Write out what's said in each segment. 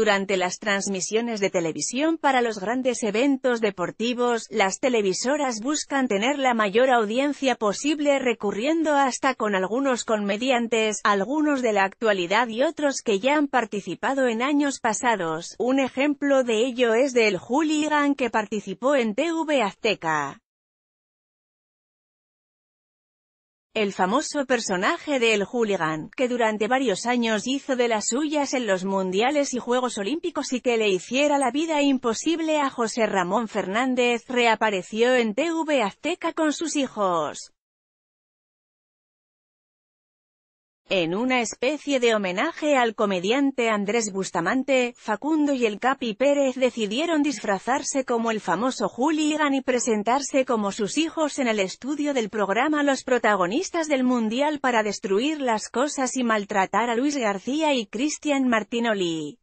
Durante las transmisiones de televisión para los grandes eventos deportivos, las televisoras buscan tener la mayor audiencia posible recurriendo hasta con algunos comediantes, algunos de la actualidad y otros que ya han participado en años pasados. Un ejemplo de ello es del hooligan que participó en TV Azteca. El famoso personaje de El Hooligan, que durante varios años hizo de las suyas en los Mundiales y Juegos Olímpicos y que le hiciera la vida imposible a José Ramón Fernández, reapareció en TV Azteca con sus hijos. En una especie de homenaje al comediante Andrés Bustamante, Facundo y el Capi Pérez decidieron disfrazarse como el famoso hooligan y presentarse como sus hijos en el estudio del programa Los Protagonistas del Mundial para destruir las cosas y maltratar a Luis García y Cristian Martinoli.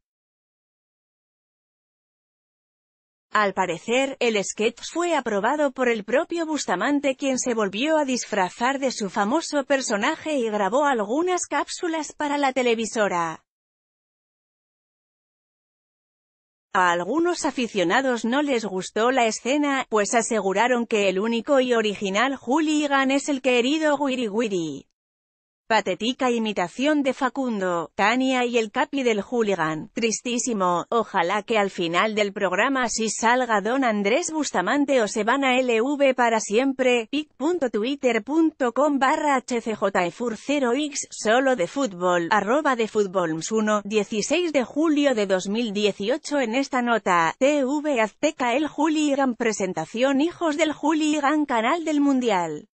Al parecer, el sketch fue aprobado por el propio Bustamante quien se volvió a disfrazar de su famoso personaje y grabó algunas cápsulas para la televisora. A algunos aficionados no les gustó la escena, pues aseguraron que el único y original Hooligan es el querido Wiri Wiri. Patética imitación de Facundo, Tania y el capi del hooligan. Tristísimo, ojalá que al final del programa si salga don Andrés Bustamante o se van a LV para siempre, pic.twitter.com barra hcjfur e 0 x solo de fútbol, arroba de futbolms 1, 16 de julio de 2018 en esta nota, TV Azteca el hooligan presentación hijos del hooligan canal del mundial.